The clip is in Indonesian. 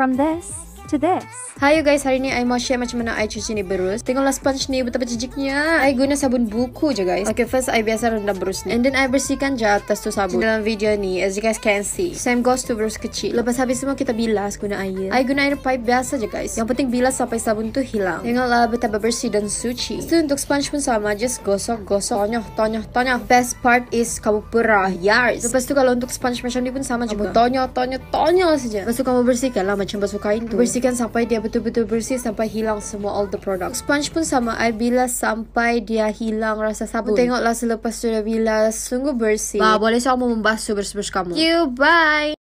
From this, to this. Hai you guys, hari ni I mau share macam mana I cuci ni berus. Tengoklah sponge ni betapa jijiknya. I guna sabun buku je guys. Okay, first I biasa rendam berus ni. And then I bersihkan je atas tu sabun. Dalam video ni, as you guys can see. Same goes to berus kecil. Lepas habis semua kita bilas guna air. I guna air pipe biasa je guys. Yang penting bilas sampai sabun tu hilang. Tengoklah betapa bersih dan suci. So untuk sponge pun sama, just gosok-gosok. Tonyoh, tonyoh, tonyoh. Best part is kamu perah, yars. Lepas tu kalau untuk sponge macam ni pun sama juga. Kamu tonyoh, tonyoh, tonyoh saja. Lepas tu kamu bersihkan lah macam basuh kain tu. Bersih bersihkan sampai dia betul-betul bersih sampai hilang semua all the products. Sponge pun sama I bilas sampai dia hilang rasa sabun. Tengoklah selepas sudah bilas sungguh bersih. Bah, boleh saya mau membasuh bersih-bersih kamu. You bye.